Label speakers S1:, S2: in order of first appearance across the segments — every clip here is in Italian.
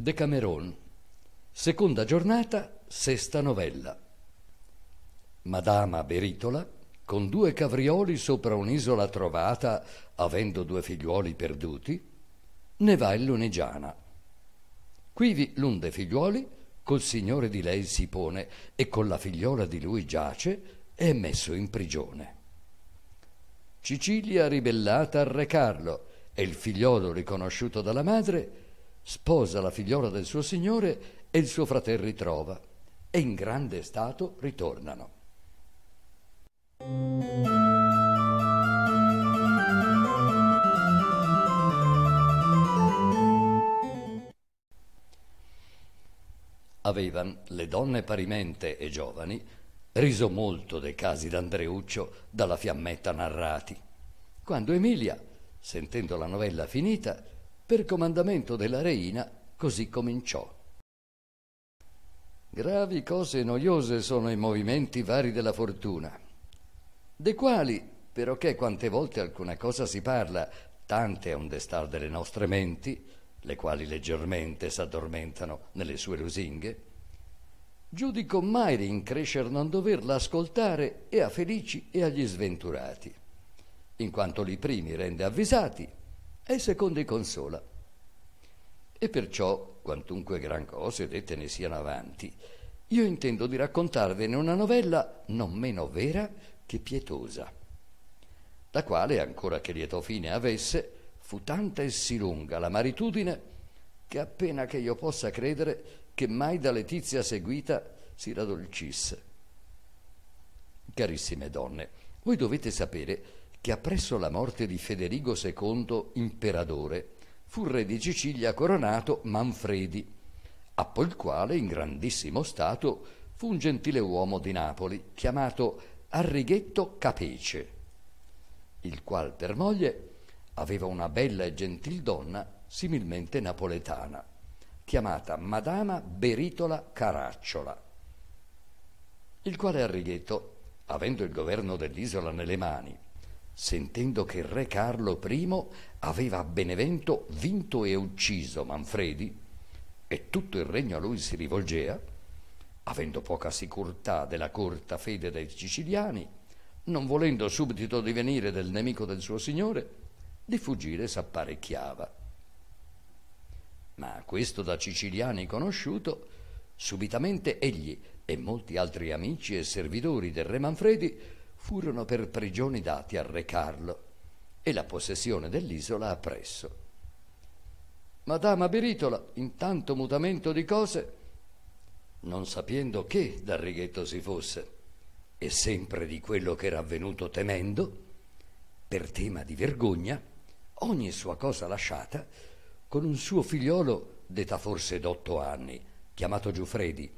S1: Decameron, seconda giornata, sesta novella. Madama Beritola, con due cavrioli sopra un'isola trovata, avendo due figliuoli perduti, ne va in Lunigiana. Quivi l'un dei figliuoli col signore di lei si pone e con la figliola di lui giace e è messo in prigione. Cicilia ribellata al re Carlo e il figliolo riconosciuto dalla madre sposa la figliora del suo signore e il suo fratel ritrova e in grande stato ritornano. Avevan le donne parimente e giovani riso molto dei casi d'Andreuccio dalla fiammetta narrati, quando Emilia, sentendo la novella finita, per comandamento della reina così cominciò. Gravi cose noiose sono i movimenti vari della fortuna, de quali, perché quante volte alcuna cosa si parla, tante è un destar delle nostre menti, le quali leggermente s'addormentano nelle sue lusinghe, giudico mai rincrescer non doverla ascoltare e a felici e agli sventurati, in quanto li primi rende avvisati e il secondo i consola. E perciò, quantunque gran cose dette ne siano avanti, io intendo di raccontarvene una novella non meno vera che pietosa, la quale, ancora che lieto fine avesse, fu tanta e sì lunga la maritudine che appena che io possa credere che mai da Letizia seguita si raddolcisse. Carissime donne, voi dovete sapere che appresso la morte di Federico II, imperatore, fu re di Sicilia coronato Manfredi, appo il quale, in grandissimo stato, fu un gentile uomo di Napoli, chiamato Arrighetto Capece, il qual per moglie aveva una bella e gentil donna similmente napoletana, chiamata Madama Beritola Caracciola, il quale Arrighetto, avendo il governo dell'isola nelle mani sentendo che il re Carlo I aveva a Benevento vinto e ucciso Manfredi e tutto il regno a lui si rivolgea, avendo poca sicurtà della corta fede dei siciliani, non volendo subito divenire del nemico del suo signore, di fuggire s'apparecchiava. Ma questo da siciliani conosciuto, subitamente egli e molti altri amici e servitori del re Manfredi furono per prigioni dati a re Carlo e la possessione dell'isola appresso. Madama Beritola, in tanto mutamento di cose, non sapendo che dal righetto si fosse, e sempre di quello che era avvenuto temendo, per tema di vergogna, ogni sua cosa lasciata, con un suo figliolo d'età forse d'otto anni, chiamato Giuffredi,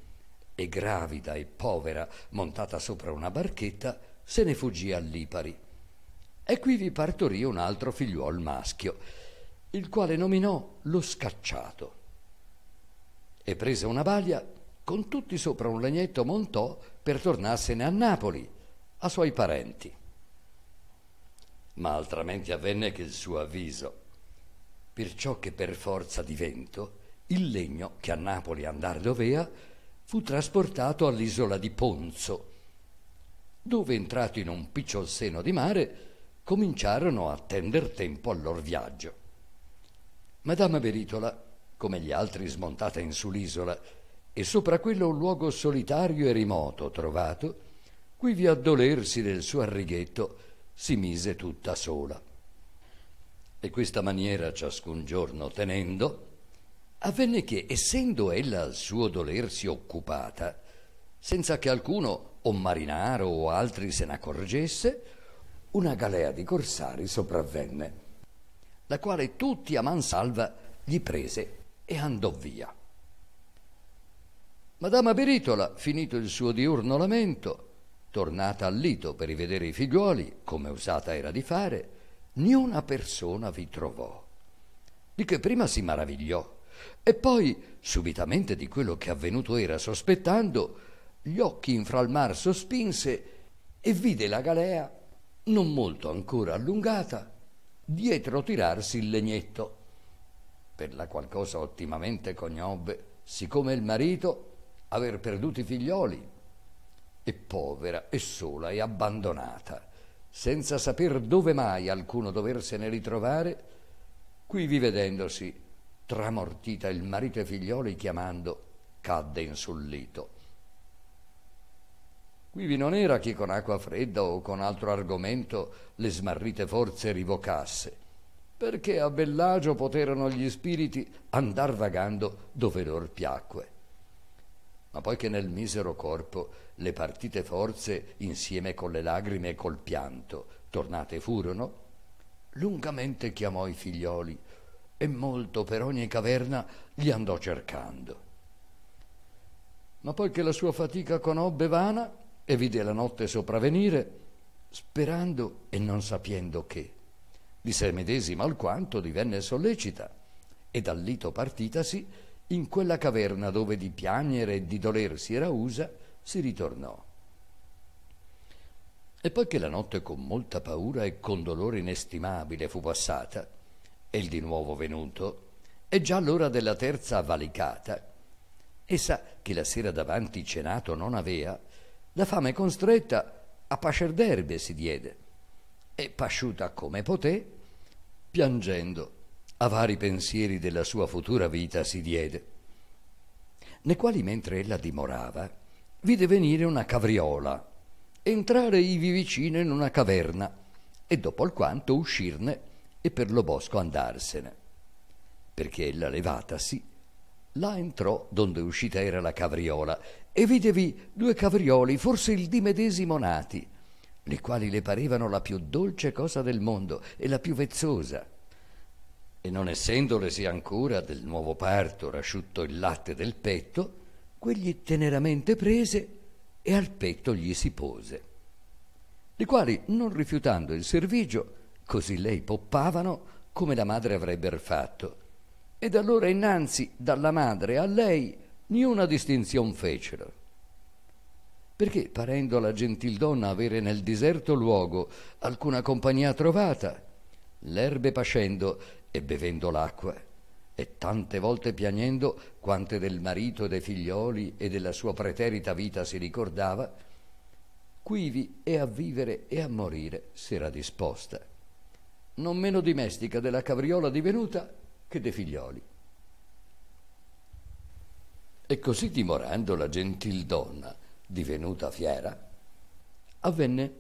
S1: e gravida e povera, montata sopra una barchetta, se ne fuggì a Lipari. E qui vi partorì un altro figliuol maschio, il quale nominò lo scacciato. E presa una balia, con tutti sopra un legnetto montò per tornarsene a Napoli, a suoi parenti. Ma altrimenti avvenne che il suo avviso, perciò che per forza di vento, il legno che a Napoli andar dovea, fu trasportato all'isola di Ponzo, dove, entrati in un picciol seno di mare, cominciarono a tender tempo al loro viaggio. Madama Veritola, come gli altri smontata in su l'isola, e sopra quello un luogo solitario e rimoto trovato, quivi a dolersi del suo arrighetto, si mise tutta sola. E questa maniera ciascun giorno tenendo, avvenne che, essendo ella al suo dolersi occupata, senza che alcuno o marinaro o altri se n'accorgesse, una galea di corsari sopravvenne, la quale tutti a man salva gli prese e andò via. Madama Beritola, finito il suo diurno lamento, tornata al lito per rivedere i figliuoli, come usata era di fare, niuna persona vi trovò. Di che prima si maravigliò, e poi, subitamente di quello che avvenuto era sospettando, gli occhi in fra il mar sospinse e vide la galea, non molto ancora allungata, dietro tirarsi il legnetto. Per la qualcosa ottimamente cognobbe, siccome il marito aver perduto i figlioli, e povera e sola e abbandonata, senza saper dove mai alcuno doversene ritrovare, qui rivedendosi, tramortita il marito e figlioli chiamando, cadde in sul lito. Quivi non era chi con acqua fredda o con altro argomento le smarrite forze rivocasse, perché a Bellagio poterono gli spiriti andar vagando dove lor piacque. Ma poi che nel misero corpo le partite forze, insieme con le lagrime e col pianto, tornate furono, lungamente chiamò i figlioli e molto per ogni caverna li andò cercando. Ma poi che la sua fatica conobbe vana, e vide la notte sopravvenire, sperando e non sapendo che. Di se medesima alquanto divenne sollecita, e dal lito partitasi, in quella caverna dove di piagnere e di dolersi era usa, si ritornò. E poiché la notte con molta paura e con dolore inestimabile fu passata, e il di nuovo venuto, e già l'ora della terza valicata, essa che la sera davanti cenato non avea, la fame costretta a pascer d'erbe si diede e pasciuta come poté, piangendo a vari pensieri della sua futura vita si diede, ne quali mentre ella dimorava, vide venire una cavriola, entrare ivi vicino in una caverna e dopo alquanto uscirne e per lo bosco andarsene, perché ella levatasi, là entrò donde uscita era la cavriola e vedevi due cavrioli, forse il medesimo nati, le quali le parevano la più dolce cosa del mondo e la più vezzosa. E non essendolesi ancora del nuovo parto rasciutto il latte del petto, quegli teneramente prese e al petto gli si pose. Le quali, non rifiutando il servigio, così lei poppavano come la madre avrebber fatto. Ed allora innanzi, dalla madre a lei, Niuna distinzione fecero. Perché, parendo la gentildonna avere nel diserto luogo alcuna compagnia trovata, l'erbe pascendo e bevendo l'acqua, e tante volte piagnendo quante del marito e dei figlioli e della sua preterita vita si ricordava, quivi e a vivere e a morire s'era disposta, non meno domestica della cavriola divenuta che dei figlioli. E così dimorando la gentil donna, divenuta fiera, avvenne,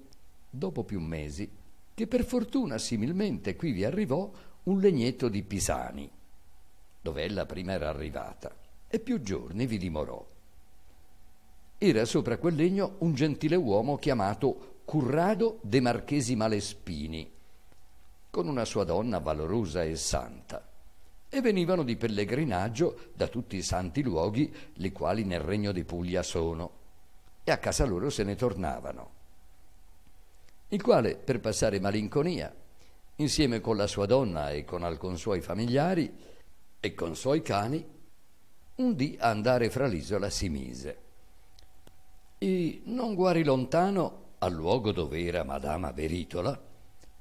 S1: dopo più mesi, che per fortuna similmente qui vi arrivò un legnetto di Pisani, dove ella prima era arrivata, e più giorni vi dimorò. Era sopra quel legno un gentile uomo chiamato Currado de Marchesi Malespini, con una sua donna valorosa e santa e venivano di pellegrinaggio da tutti i santi luoghi, li quali nel regno di Puglia sono, e a casa loro se ne tornavano. Il quale, per passare malinconia, insieme con la sua donna e con alcun suoi familiari e con suoi cani, un dì andare fra l'isola si mise. E non guari lontano, al luogo dove era Madama Veritola,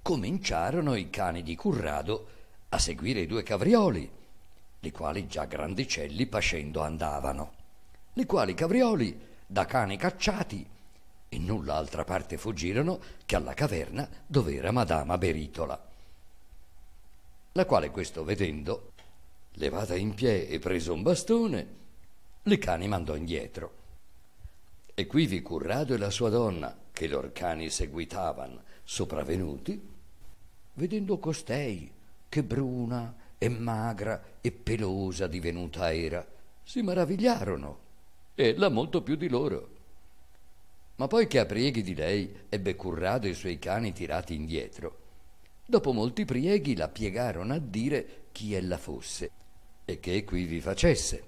S1: cominciarono i cani di Currado a seguire i due cavrioli, li quali già grandicelli pascendo andavano, li quali cavrioli, da cani cacciati, in nulla altra parte fuggirono che alla caverna dov'era Madama Beritola, la quale questo vedendo, levata in pie e preso un bastone, li cani mandò indietro. E quivi Currado e la sua donna, che lor cani seguitavan, sopravvenuti, vedendo costei che bruna e magra e pelosa divenuta era, si maravigliarono, ella molto più di loro. Ma poi che a prieghi di lei ebbe currado i suoi cani tirati indietro, dopo molti prieghi la piegarono a dire chi ella fosse e che qui vi facesse,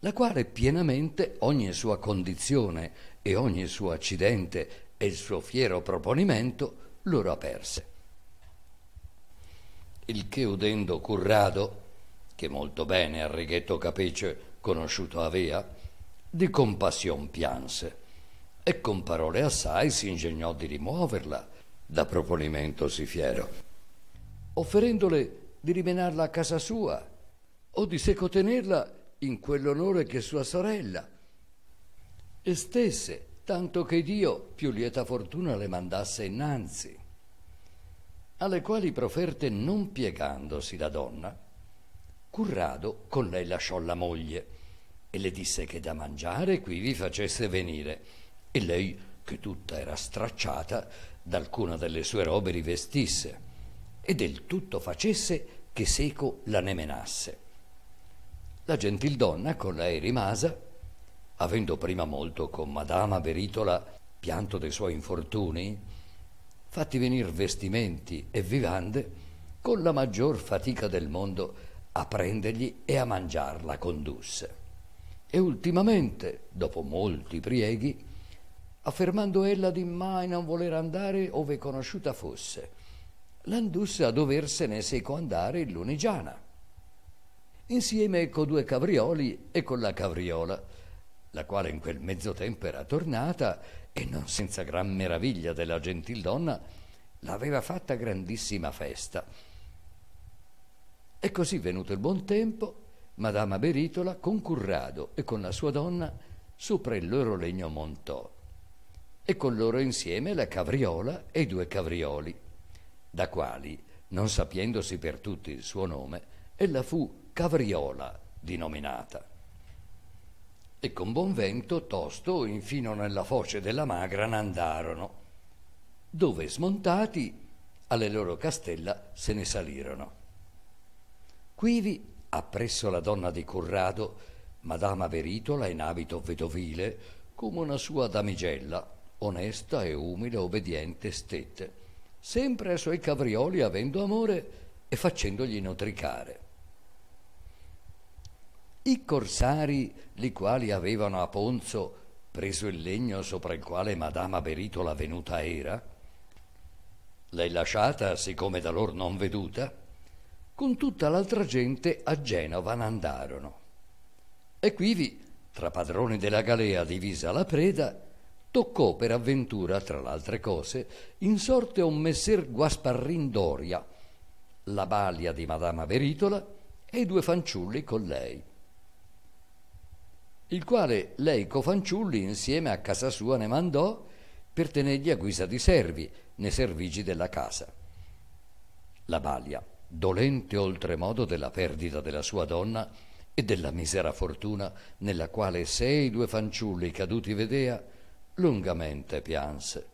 S1: la quale pienamente ogni sua condizione e ogni suo accidente e il suo fiero proponimento loro aperse il che udendo Currado, che molto bene Arrighetto Capece conosciuto avea, di compassion pianse e con parole assai si ingegnò di rimuoverla da proponimento sì fiero, offerendole di rimenarla a casa sua o di secotenerla in quell'onore che sua sorella. E stesse, tanto che Dio più lieta fortuna le mandasse innanzi alle quali proferte non piegandosi la donna, Currado con lei lasciò la moglie e le disse che da mangiare qui vi facesse venire, e lei, che tutta era stracciata, d'alcuna delle sue robe rivestisse, e del tutto facesse che seco la ne menasse. La gentildonna con lei rimasa, avendo prima molto con Madama Veritola pianto dei suoi infortuni, fatti venir vestimenti e vivande, con la maggior fatica del mondo a prendergli e a mangiarla condusse. E ultimamente, dopo molti prieghi, affermando ella di mai non voler andare ove conosciuta fosse, l'andusse a doversene seco andare in Lunigiana, insieme con ecco due cavrioli e con la cavriola, la quale in quel mezzo tempo era tornata e non senza gran meraviglia della gentildonna, l'aveva fatta grandissima festa. E così venuto il buon tempo, Madama Beritola con Currado e con la sua donna sopra il loro legno montò e con loro insieme la cavriola e i due cavrioli, da quali, non sapendosi per tutti il suo nome, ella fu cavriola dinominata e con buon vento tosto infino nella foce della Magrana andarono, dove smontati alle loro castella se ne salirono. Quivi, appresso la donna di Corrado, madama Veritola in abito vedovile, come una sua damigella, onesta e umile, obbediente stette, sempre ai suoi cavrioli avendo amore e facendogli notricare. I corsari, li quali avevano a Ponzo preso il legno sopra il quale Madama Beritola venuta era, lei lasciata, siccome da lor non veduta, con tutta l'altra gente a Genova n'andarono. E quivi, tra padroni della galea divisa la preda, toccò per avventura, tra l'altre cose, in sorte un messer Guasparrin Doria, la balia di Madama Veritola e i due fanciulli con lei il quale lei Cofanciulli insieme a casa sua ne mandò per tenergli a guisa di servi, ne servigi della casa. La Balia, dolente oltremodo della perdita della sua donna e della misera fortuna nella quale sei due fanciulli caduti vedea, lungamente pianse.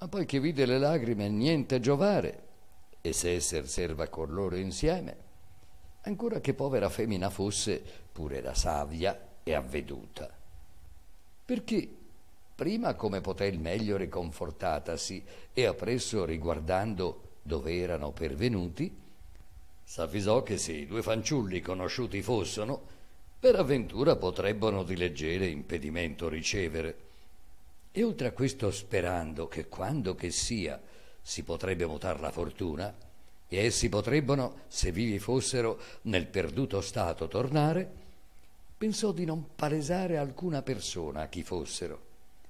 S1: Ma poi che vide le lagrime niente giovare, e se esser serva con loro insieme, ancora che povera femmina fosse, pur era savia e avveduta. Perché prima come poté il meglio riconfortatasi e appresso riguardando dove erano pervenuti, s'avvisò che se i due fanciulli conosciuti fossero, per avventura potrebbero di leggere impedimento ricevere. E oltre a questo sperando che quando che sia si potrebbe mutar la fortuna, e essi potrebbero, se vivi fossero, nel perduto stato tornare, pensò di non palesare alcuna persona a chi fossero,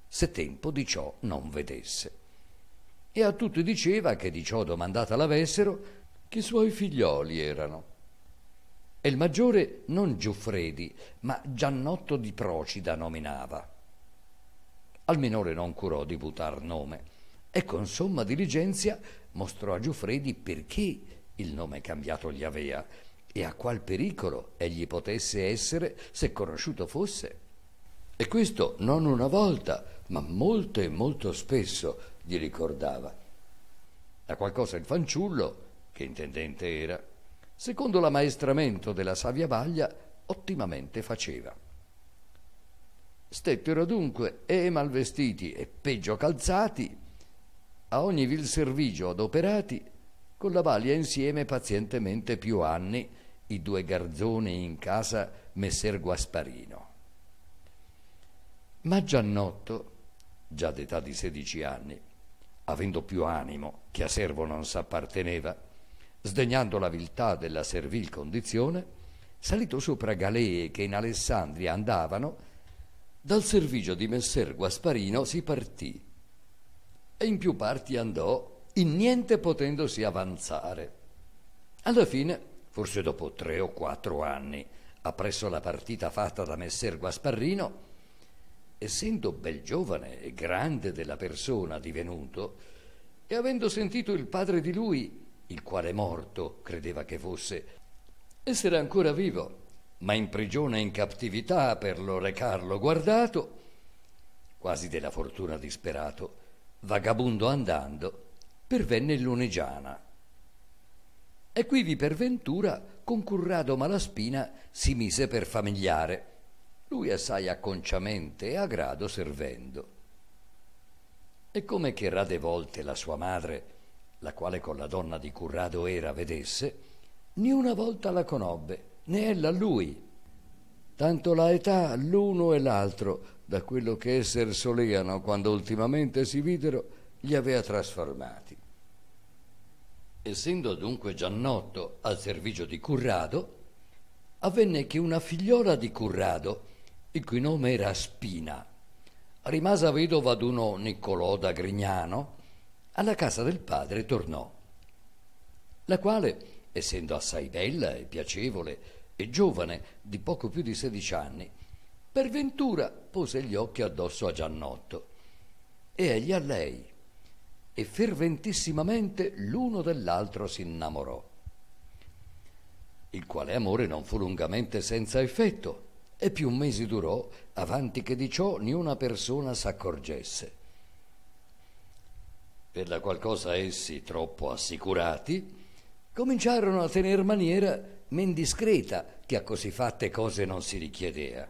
S1: se tempo di ciò non vedesse. E a tutti diceva che di ciò domandata l'avessero, che suoi figlioli erano. E il maggiore non Giuffredi, ma Giannotto di Procida nominava. Al minore non curò di butar nome e con somma diligenza mostrò a Giuffredi perché il nome cambiato gli avea e a qual pericolo egli potesse essere se conosciuto fosse. E questo non una volta, ma molto e molto spesso gli ricordava. A qualcosa il fanciullo, che intendente era, secondo l'ammaestramento della savia vaglia, ottimamente faceva. Stettero dunque e malvestiti e peggio calzati, a ogni vil servigio adoperati, con la vaglia insieme pazientemente più anni, i due garzoni in casa messer Guasparino. Ma Giannotto, già d'età di sedici anni, avendo più animo che a servo non s'apparteneva, sdegnando la viltà della servil condizione, salito sopra galee che in Alessandria andavano, dal servigio di messer Guasparino si partì e in più parti andò, in niente potendosi avanzare. Alla fine forse dopo tre o quattro anni, appresso la partita fatta da Messer Guasparrino, essendo bel giovane e grande della persona divenuto, e avendo sentito il padre di lui, il quale morto credeva che fosse, essere ancora vivo, ma in prigione e in cattività per lo recarlo guardato, quasi della fortuna disperato, vagabundo andando, pervenne in Lunigiana e quivi per ventura con Currado Malaspina si mise per famigliare, lui assai acconciamente e a grado servendo. E come che rade volte la sua madre, la quale con la donna di Currado era, vedesse, né una volta la conobbe, né ella a lui. Tanto la età l'uno e l'altro, da quello che esser soleano quando ultimamente si videro, li avea trasformati. Essendo dunque Giannotto al servizio di Currado, avvenne che una figliola di Currado, il cui nome era Spina, rimasa vedova d'uno Niccolò da Grignano, alla casa del padre tornò, la quale, essendo assai bella e piacevole e giovane, di poco più di sedici anni, per ventura pose gli occhi addosso a Giannotto, e egli a lei, e ferventissimamente l'uno dell'altro si innamorò. Il quale amore non fu lungamente senza effetto, e più mesi durò avanti che di ciò niuna persona s'accorgesse. Per la qual cosa essi, troppo assicurati, cominciarono a tener maniera men discreta che a così fatte cose non si richiedea.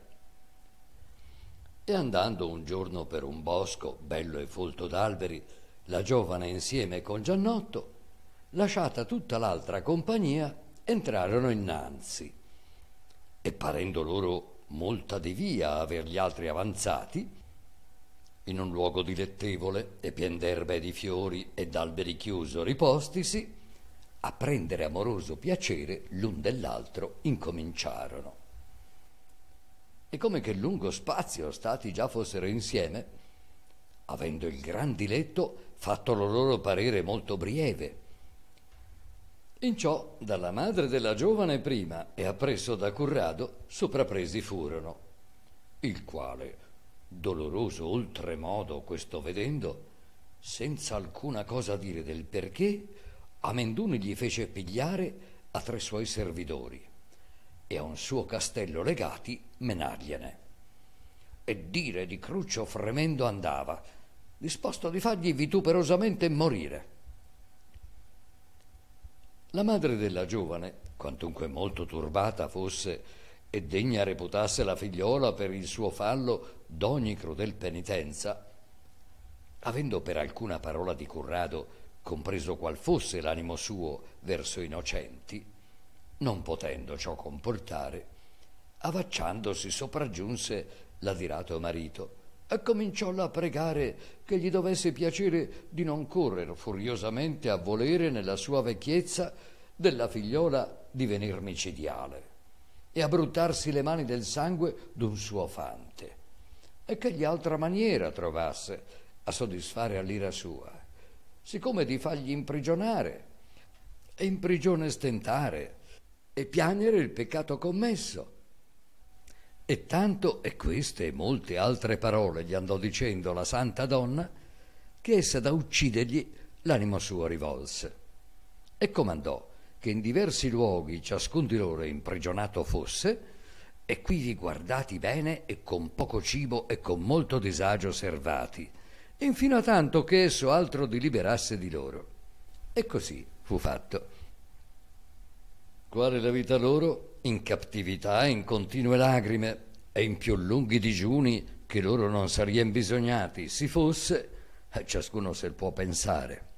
S1: E andando un giorno per un bosco bello e folto d'alberi, la giovane insieme con Giannotto, lasciata tutta l'altra compagnia, entrarono innanzi e parendo loro molta di via aver gli altri avanzati, in un luogo dilettevole e pien d'erbe e di fiori e d'alberi chiuso ripostisi, a prendere amoroso piacere l'un dell'altro incominciarono. E come che lungo spazio stati già fossero insieme, avendo il gran diletto, fatto lo loro parere molto brieve. In ciò dalla madre della giovane prima e appresso da Currado soprapresi furono, il quale, doloroso oltremodo questo vedendo, senza alcuna cosa dire del perché, a gli fece pigliare a tre suoi servidori e a un suo castello legati menargliene. E dire di Cruccio fremendo andava, disposto di fargli vituperosamente morire. La madre della giovane, quantunque molto turbata fosse e degna reputasse la figliola per il suo fallo d'ogni crudel penitenza, avendo per alcuna parola di Currado compreso qual fosse l'animo suo verso innocenti, non potendo ciò comportare, avacciandosi sopraggiunse l'adirato marito e cominciò là a pregare che gli dovesse piacere di non correre furiosamente a volere nella sua vecchiezza della figliola divenir micidiale e a bruttarsi le mani del sangue d'un suo fante e che gli altra maniera trovasse a soddisfare all'ira sua siccome di fargli imprigionare e in prigione stentare e piangere il peccato commesso e tanto e queste e molte altre parole gli andò dicendo la santa donna, che essa da uccidergli l'animo suo rivolse. E comandò che in diversi luoghi ciascun di loro imprigionato fosse, e quivi guardati bene e con poco cibo e con molto disagio servati, infino a tanto che esso altro deliberasse di loro. E così fu fatto. Quale la vita loro? in captività, in continue lagrime e in più lunghi digiuni che loro non sarien bisognati, si fosse, eh, ciascuno se può pensare.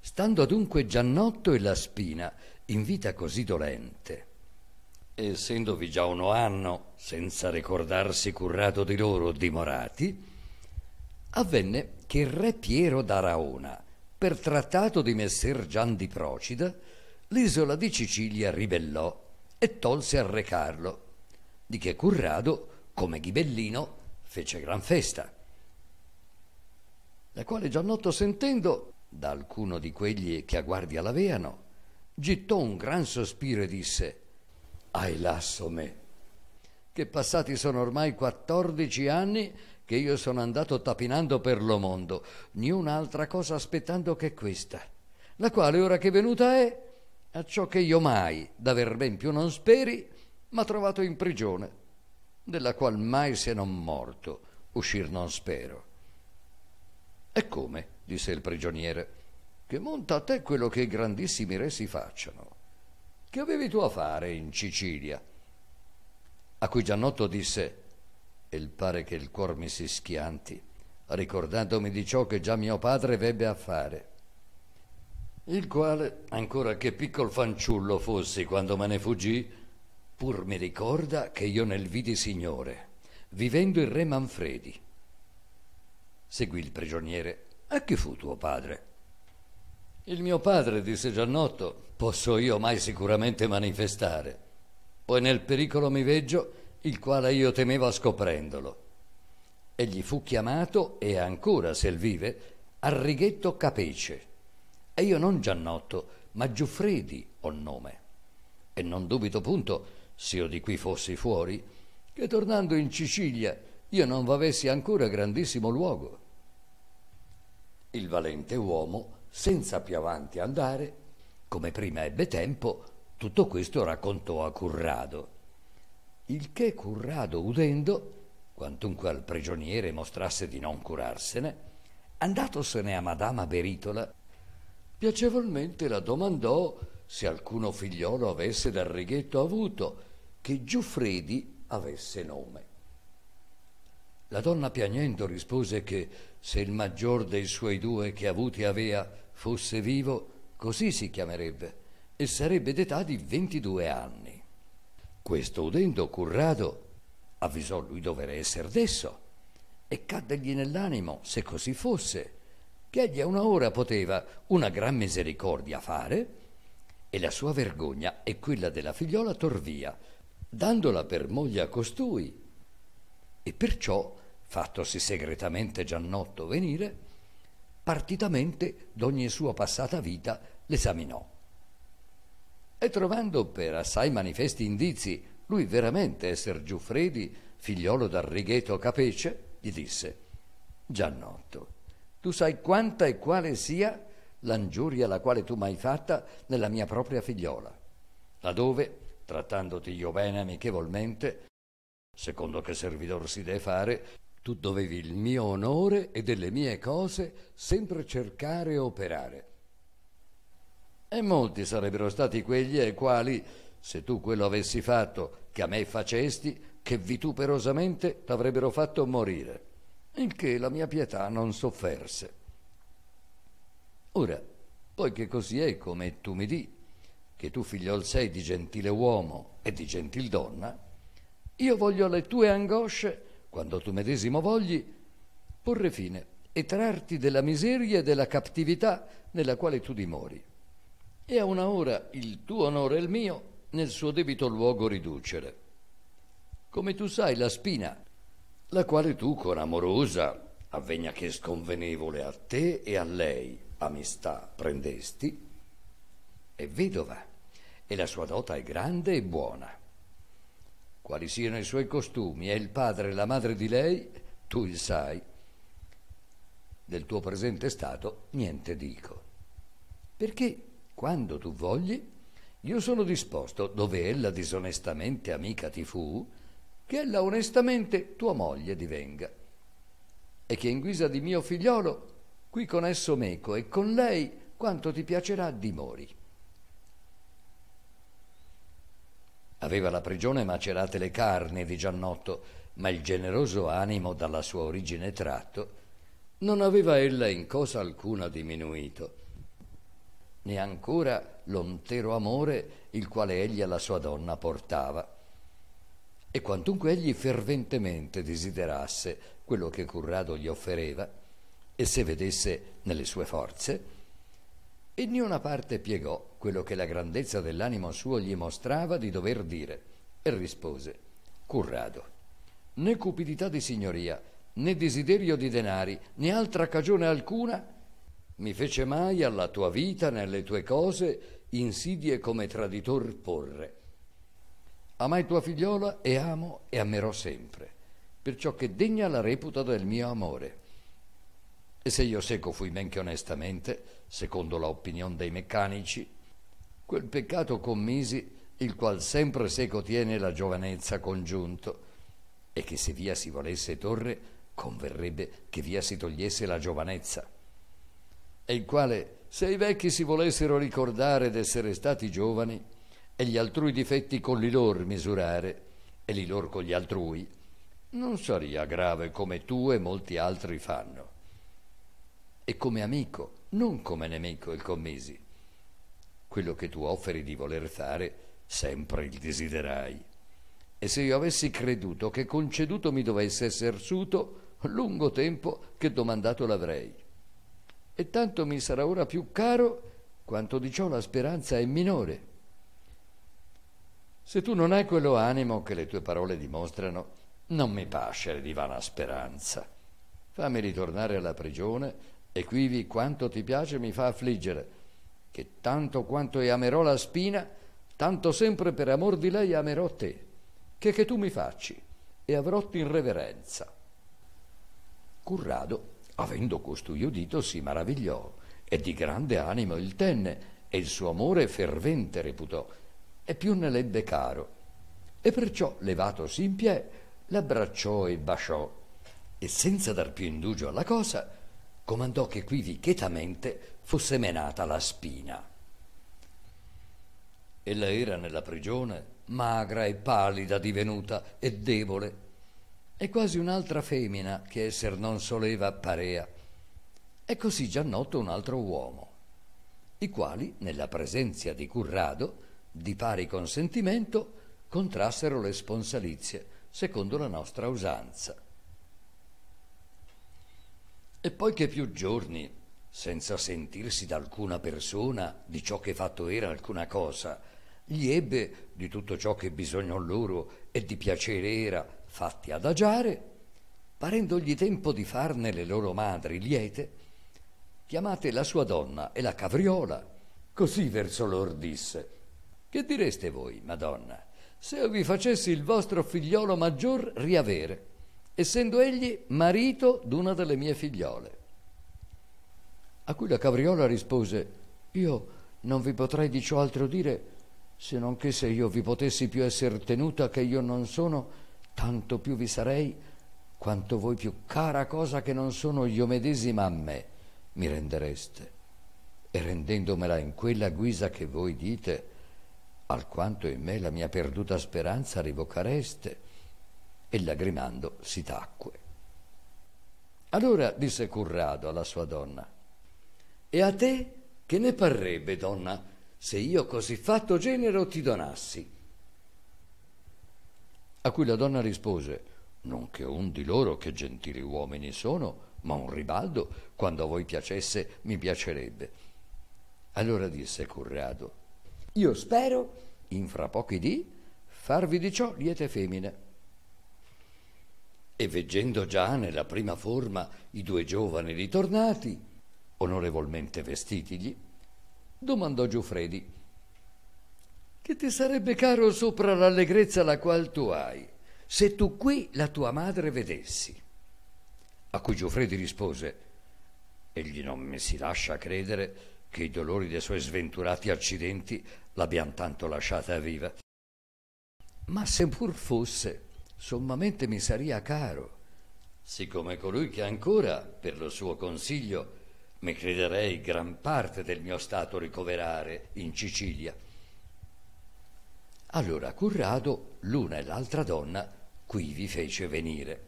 S1: Stando dunque Giannotto e la spina in vita così dolente, essendovi già uno anno, senza ricordarsi curato di loro, dimorati, avvenne che il re Piero d'Araona, per trattato di messer Gian di Procida, l'isola di Sicilia ribellò e tolse a recarlo, di che Currado, come ghibellino, fece gran festa, la quale Giannotto sentendo da alcuno di quelli che a guardia l'aveano, gittò un gran sospiro e disse «Ai lasso me, che passati sono ormai quattordici anni che io sono andato tapinando per lo mondo, niun'altra cosa aspettando che questa, la quale ora che venuta è a ciò che io mai, d'aver ben più non speri, m'ha trovato in prigione, della qual mai se non morto uscir non spero. E come? disse il prigioniere, che monta a te quello che i grandissimi re si facciano. Che avevi tu a fare in Sicilia? A cui Giannotto disse, e pare che il cuor mi si schianti, ricordandomi di ciò che già mio padre vebbe a fare il quale, ancora che piccol fanciullo fossi quando me ne fuggì, pur mi ricorda che io nel vidi Signore, vivendo il re Manfredi. Seguì il prigioniere, A chi fu tuo padre? Il mio padre, disse Giannotto, posso io mai sicuramente manifestare, poi nel pericolo mi veggio, il quale io temevo scoprendolo. Egli fu chiamato, e ancora, se vive, Arrighetto Capece, e io non Giannotto, ma Giuffredi ho nome. E non dubito punto, se io di qui fossi fuori, che tornando in Sicilia io non v'avessi ancora grandissimo luogo. Il valente uomo, senza più avanti andare, come prima ebbe tempo, tutto questo raccontò a Currado. Il che Currado, udendo, quantunque al prigioniere mostrasse di non curarsene, andatosene a Madama Beritola, piacevolmente la domandò se alcuno figliolo avesse dal righetto avuto, che Giuffredi avesse nome. La donna piagnendo rispose che se il maggior dei suoi due che avuti avea fosse vivo, così si chiamerebbe, e sarebbe d'età di 22 anni. Questo udendo Currado avvisò lui dovere esser desso, e caddegli nell'animo se così fosse, che egli a una ora poteva una gran misericordia fare e la sua vergogna e quella della figliola torvia, dandola per moglie a costui. E perciò, fattosi segretamente Giannotto venire, partitamente d'ogni sua passata vita l'esaminò. E trovando per assai manifesti indizi lui veramente esser Giuffredi, figliolo righeto Capece, gli disse Giannotto, tu sai quanta e quale sia l'ingiuria la quale tu m'hai fatta nella mia propria figliola, laddove, trattandoti io bene amichevolmente, secondo che servidor si deve fare, tu dovevi il mio onore e delle mie cose sempre cercare e operare. E molti sarebbero stati quegli ai quali, se tu quello avessi fatto che a me facesti, che vituperosamente t'avrebbero fatto morire il che la mia pietà non sofferse. Ora, poiché così è come tu mi di, che tu figliol sei di gentile uomo e di gentil donna, io voglio le tue angosce, quando tu medesimo vogli, porre fine e trarti della miseria e della cattività nella quale tu dimori, e a una ora il tuo onore e il mio nel suo debito luogo riducere. Come tu sai, la spina la quale tu con amorosa avvegna che sconvenevole a te e a lei amistà prendesti, è vedova e la sua dota è grande e buona. Quali siano i suoi costumi e il padre e la madre di lei, tu il sai. Del tuo presente stato niente dico. Perché quando tu vogli, io sono disposto, dove ella disonestamente amica ti fu, che ella onestamente tua moglie divenga, e che in guisa di mio figliolo qui con esso meco e con lei quanto ti piacerà dimori. Aveva la prigione macerate le carni di Giannotto, ma il generoso animo dalla sua origine tratto non aveva ella in cosa alcuna diminuito, né ancora l'ontero amore il quale egli alla sua donna portava e quantunque egli ferventemente desiderasse quello che Currado gli offereva, e se vedesse nelle sue forze, in una parte piegò quello che la grandezza dell'animo suo gli mostrava di dover dire, e rispose, Currado, né cupidità di signoria, né desiderio di denari, né altra cagione alcuna, mi fece mai alla tua vita, nelle tue cose, insidie come traditor porre Amai tua figliola e amo e amerò sempre, perciò che degna la reputa del mio amore. E se io seco fui men che onestamente, secondo la opinione dei meccanici, quel peccato commisi, il qual sempre seco tiene la giovanezza congiunto, e che se via si volesse torre, converrebbe che via si togliesse la giovanezza. E il quale, se i vecchi si volessero ricordare d'essere stati giovani, e gli altrui difetti con li lor misurare e li lor con gli altrui, non saria grave come tu e molti altri fanno. E come amico, non come nemico, il commisi. Quello che tu offeri di voler fare, sempre il desiderai. E se io avessi creduto che conceduto mi dovesse essere suto, lungo tempo che domandato l'avrei. E tanto mi sarà ora più caro quanto di ciò la speranza è minore se tu non hai quello animo che le tue parole dimostrano, non mi pascere di vana speranza. Fammi ritornare alla prigione e quivi quanto ti piace mi fa affliggere, che tanto quanto io amerò la spina, tanto sempre per amor di lei amerò te, che che tu mi facci, e avrotti in reverenza. Currado, avendo costui udito, si maravigliò, e di grande animo il tenne, e il suo amore fervente reputò, e più ne lebbe caro. E perciò, levatosi in piè, l'abbracciò e baciò, e senza dar più indugio alla cosa, comandò che quivi chetamente fosse menata la spina. Ella era nella prigione, magra e pallida divenuta e debole, e quasi un'altra femmina che esser non soleva parea. E così già noto un altro uomo, i quali, nella presenza di Currado, di pari consentimento, contrassero le sponsalizie, secondo la nostra usanza. E poi che più giorni, senza sentirsi da alcuna persona di ciò che fatto era alcuna cosa, gli ebbe di tutto ciò che bisognò loro e di piacere era fatti adagiare, parendogli tempo di farne le loro madri liete, chiamate la sua donna e la cavriola, così verso lor disse, che direste voi, Madonna, se io vi facessi il vostro figliolo maggior riavere, essendo egli marito d'una delle mie figliole? A cui la capriola rispose, io non vi potrei di ciò altro dire, se non che se io vi potessi più essere tenuta che io non sono, tanto più vi sarei, quanto voi più cara cosa che non sono io medesima a me mi rendereste. E rendendomela in quella guisa che voi dite, alquanto in me la mia perduta speranza rivocareste. E lagrimando si tacque. Allora disse Currado alla sua donna, e a te che ne parrebbe, donna, se io così fatto genero ti donassi? A cui la donna rispose, non che un di loro che gentili uomini sono, ma un ribaldo, quando a voi piacesse, mi piacerebbe. Allora disse Currado, io spero, in fra pochi dì, farvi di ciò liete femmine. E veggendo già nella prima forma i due giovani ritornati, onorevolmente vestitigli, domandò Giuffredi, che ti sarebbe caro sopra l'allegrezza la qual tu hai, se tu qui la tua madre vedessi. A cui Giuffredi rispose, egli non mi si lascia credere che i dolori dei suoi sventurati accidenti l'abbiano tanto lasciata viva. Ma se pur fosse, sommamente mi saria caro, siccome colui che ancora, per lo suo consiglio, mi crederei gran parte del mio stato ricoverare in Sicilia. Allora Currado, l'una e l'altra donna, qui vi fece venire.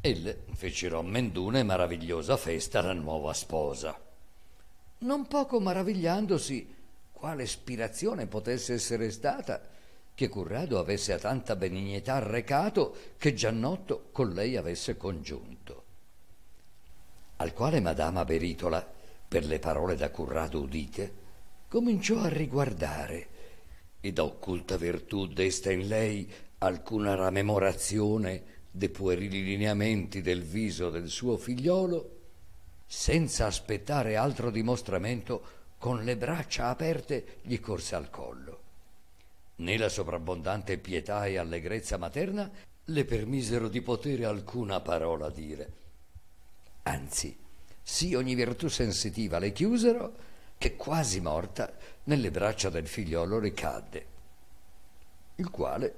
S1: Elle fecero a Menduna e maravigliosa festa alla nuova sposa. Non poco maravigliandosi quale ispirazione potesse essere stata che Currado avesse a tanta benignità recato che Giannotto con lei avesse congiunto. Al quale Madama Beritola, per le parole da Currado udite, cominciò a riguardare e da occulta virtù desta in lei alcuna ramemorazione dei puerili lineamenti del viso del suo figliolo, senza aspettare altro dimostramento, con le braccia aperte gli corse al collo. Né la sovrabbondante pietà e allegrezza materna le permisero di potere alcuna parola dire. Anzi, sì ogni virtù sensitiva le chiusero, che quasi morta nelle braccia del figliolo ricadde, il quale,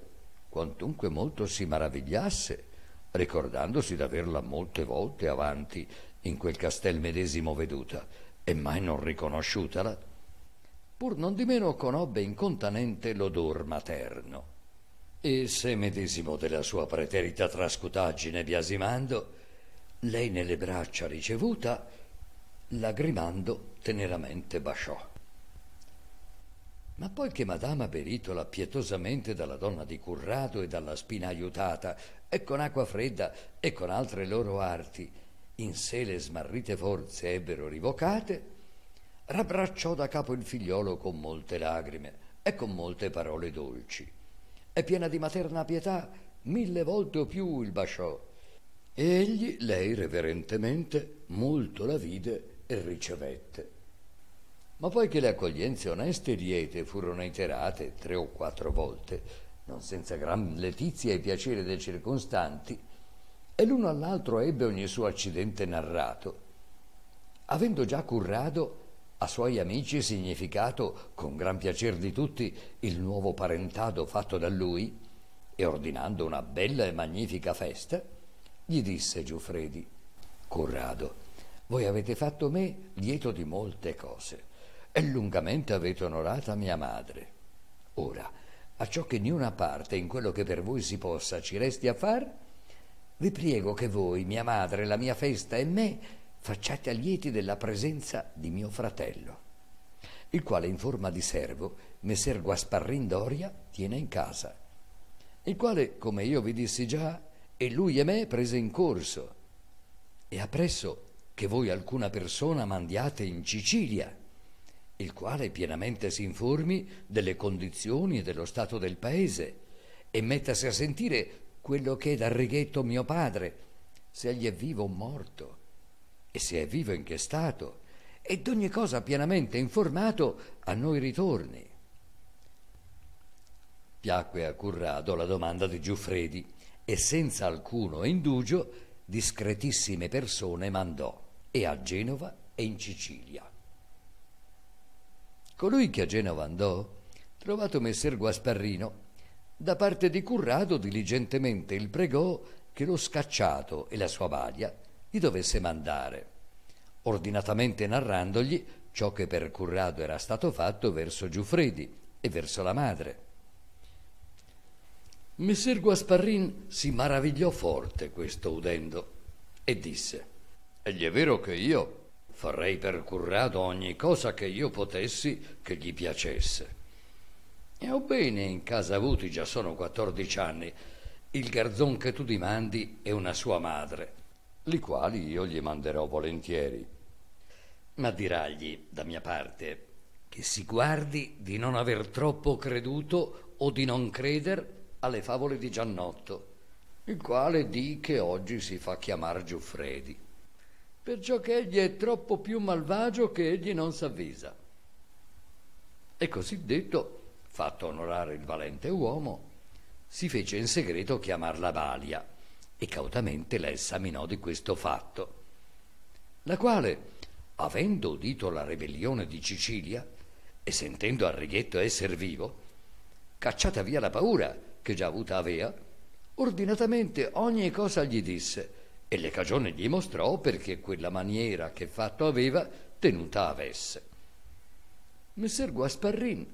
S1: quantunque molto si maravigliasse, ricordandosi d'averla molte volte avanti in quel castel medesimo veduta e mai non riconosciutala, pur non di meno conobbe incontanente l'odor materno. E se medesimo della sua preterita trascutaggine biasimando, lei nelle braccia ricevuta, lagrimando teneramente basciò. Ma poiché Madama Beritola pietosamente dalla donna di Currado e dalla spina aiutata e con acqua fredda e con altre loro arti, in sé le smarrite forze ebbero rivocate, rabbracciò da capo il figliolo con molte lagrime e con molte parole dolci. E piena di materna pietà, mille volte o più il baciò. Egli, lei reverentemente, molto la vide e ricevette. Ma poi che le accoglienze oneste e liete furono iterate tre o quattro volte, non senza gran letizia e piacere dei circostanti, e l'uno all'altro ebbe ogni suo accidente narrato, avendo già Currado a suoi amici significato, con gran piacer di tutti, il nuovo parentado fatto da lui, e ordinando una bella e magnifica festa, gli disse Giuffredi, Corrado, voi avete fatto me lieto di molte cose e lungamente avete onorata mia madre. Ora, a ciò che niuna parte in quello che per voi si possa ci resti a far, vi priego che voi, mia madre, la mia festa e me, facciate lieti della presenza di mio fratello, il quale in forma di servo messer Guasparrin Doria tiene in casa, il quale, come io vi dissi già, e lui e me prese in corso, e appresso che voi alcuna persona mandiate in Sicilia, il quale pienamente si informi delle condizioni e dello stato del paese e mettasi a sentire quello che è dal righetto mio padre, se egli è vivo o morto, e se è vivo in che stato, e d'ogni cosa pienamente informato a noi ritorni. Piacque a Currado la domanda di Giuffredi e senza alcuno indugio discretissime persone mandò e a Genova e in Sicilia. Colui che a Genova andò, trovato messer Guasparrino, da parte di Currado diligentemente il pregò che lo scacciato e la sua balia gli dovesse mandare, ordinatamente narrandogli ciò che per Currado era stato fatto verso Giuffredi e verso la madre. Messer Guasparrin si maravigliò forte questo udendo e disse: Egli è vero che io farei per Currado ogni cosa che io potessi che gli piacesse. E ho bene in casa avuti, già sono 14 anni, il garzon che tu dimandi e una sua madre, li quali io gli manderò volentieri. Ma diragli, da mia parte, che si guardi di non aver troppo creduto o di non creder alle favole di Giannotto, il quale di che oggi si fa chiamare Giuffredi perciò che egli è troppo più malvagio che egli non s'avvisa. E così detto, fatto onorare il valente uomo, si fece in segreto chiamar la balia e cautamente la esaminò di questo fatto, la quale, avendo udito la ribellione di Sicilia e sentendo Arrighetto esser vivo, cacciata via la paura che già avuta avea, ordinatamente ogni cosa gli disse, e le cagioni dimostrò perché quella maniera che fatto aveva tenuta avesse. Messer Guasparrin,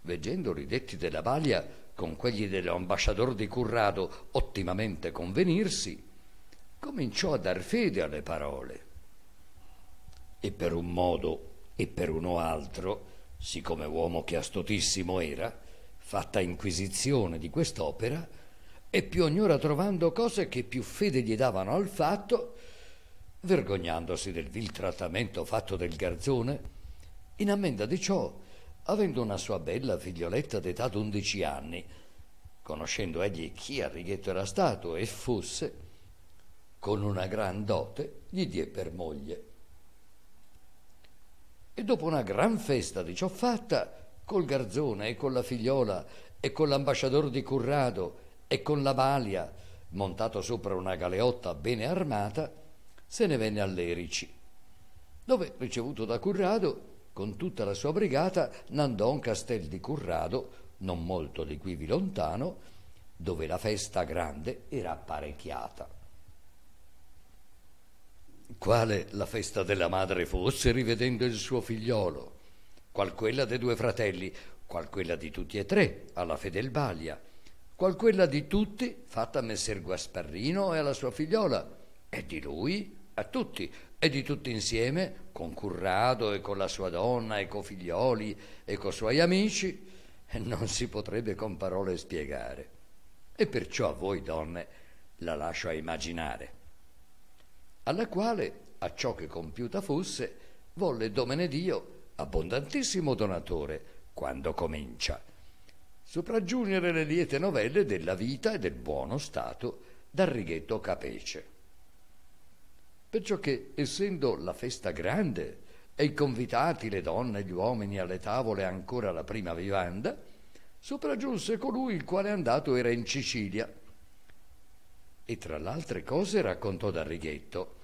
S1: veggendo i detti della Balia con quelli dell'ambasciador di Currado ottimamente convenirsi, cominciò a dar fede alle parole. E per un modo e per uno altro, siccome uomo che chiastotissimo era, fatta inquisizione di quest'opera, e più ognora trovando cose che più fede gli davano al fatto, vergognandosi del vil trattamento fatto del garzone, in ammenda di ciò, avendo una sua bella figlioletta d'età d'undici anni, conoscendo egli chi Arrighetto era stato e fosse, con una gran dote gli die per moglie. E dopo una gran festa di ciò fatta, col garzone e con la figliola e con l'ambasciador di Currado e con la balia, montato sopra una galeotta bene armata, se ne venne all'Erici, dove, ricevuto da Currado, con tutta la sua brigata, n'andò a un castel di Currado, non molto di qui vi lontano, dove la festa grande era apparecchiata. Quale la festa della madre fosse rivedendo il suo figliolo, qual quella dei due fratelli, qual quella di tutti e tre alla Fedelbalia, qual quella di tutti fatta a Messer Guasparrino e alla sua figliola, e di lui a tutti, e di tutti insieme, con Currado e con la sua donna e con figlioli e con suoi amici, non si potrebbe con parole spiegare. E perciò a voi donne la lascio a immaginare. Alla quale, a ciò che compiuta fosse, volle Domenedio, abbondantissimo donatore, quando comincia sopraggiungere le liete novelle della vita e del buono stato d'Arrighetto Capece. Perciò che, essendo la festa grande e i convitati, le donne e gli uomini alle tavole ancora la prima vivanda, sopraggiunse colui il quale andato era in Sicilia. E tra l'altre cose raccontò d'Arrighetto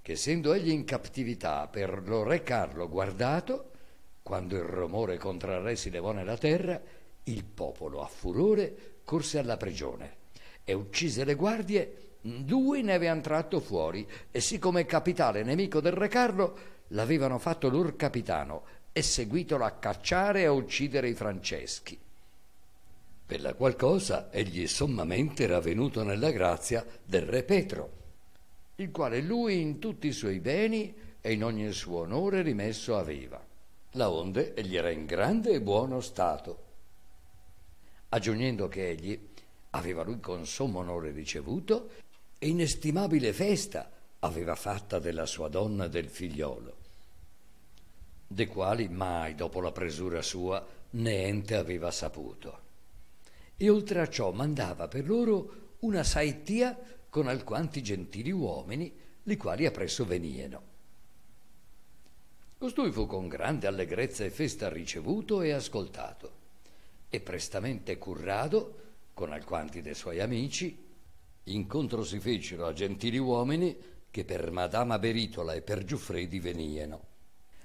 S1: che essendo egli in captività per lo re Carlo guardato, quando il rumore contro il re si levò nella terra, il popolo, a furore, corse alla prigione e uccise le guardie. Due ne avevano tratto fuori e siccome capitale nemico del re Carlo, l'avevano fatto lor capitano e seguitolo a cacciare e a uccidere i franceschi. Per la qual cosa egli sommamente era venuto nella grazia del re Petro, il quale lui in tutti i suoi beni e in ogni suo onore rimesso aveva. Laonde egli era in grande e buono stato, aggiungendo che egli aveva lui con sommo onore ricevuto e inestimabile festa aveva fatta della sua donna e del figliolo, de quali mai dopo la presura sua niente aveva saputo. E oltre a ciò mandava per loro una saettia con alquanti gentili uomini, li quali appresso venieno. Costui fu con grande allegrezza e festa ricevuto e ascoltato e prestamente Currado, con alquanti dei suoi amici, incontro si fecero a gentili uomini che per Madama Beritola e per Giuffredi venieno.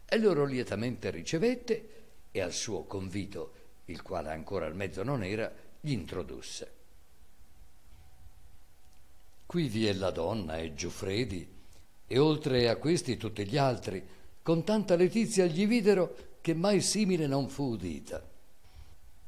S1: E loro lietamente ricevette e al suo convito, il quale ancora al mezzo non era, gli introdusse. Qui vi è la donna e Giuffredi, e oltre a questi tutti gli altri, con tanta letizia gli videro che mai simile non fu udita.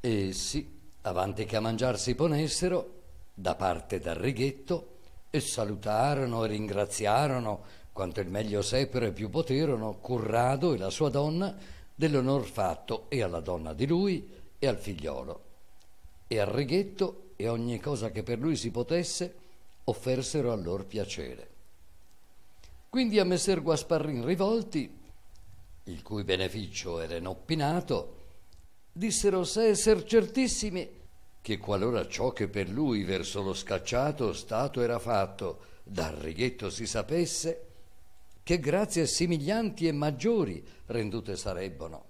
S1: Essi, avanti che a mangiar si ponessero, da parte dal righetto, e salutarono e ringraziarono quanto il meglio seppero e più poterono Currado e la sua donna dell'onor fatto e alla donna di lui e al figliolo. E al righetto e ogni cosa che per lui si potesse offersero a lor piacere. Quindi a messer Guasparrin Rivolti, il cui beneficio era inoppinato, dissero se esser certissimi che qualora ciò che per lui verso lo scacciato stato era fatto dal righetto si sapesse, che grazie simiglianti e maggiori rendute sarebbero.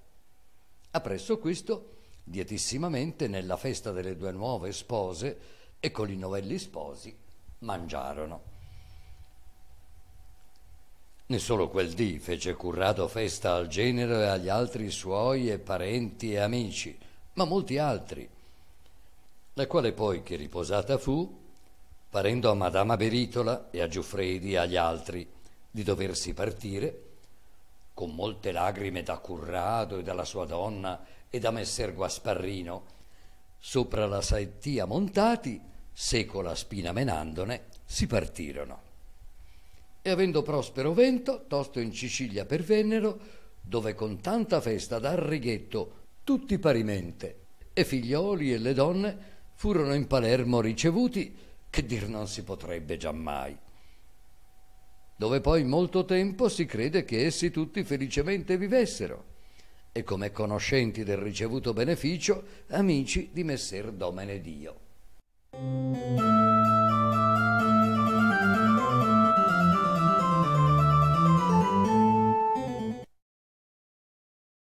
S1: Appresso questo, dietissimamente nella festa delle due nuove spose e con i novelli sposi mangiarono. Né solo quel dì fece Currado festa al genero e agli altri suoi e parenti e amici, ma molti altri. La quale poi che riposata fu, parendo a Madama Beritola e a Giuffredi e agli altri di doversi partire, con molte lagrime da Currado e dalla sua donna e da messer Guasparrino, sopra la saettia montati, seco la spina menandone, si partirono. E avendo prospero vento, tosto in Sicilia pervennero, dove con tanta festa dal righetto tutti parimente, e figlioli e le donne furono in Palermo ricevuti, che dir non si potrebbe giammai. Dove poi molto tempo si crede che essi tutti felicemente vivessero, e come conoscenti del ricevuto beneficio, amici di Messer Domene Dio.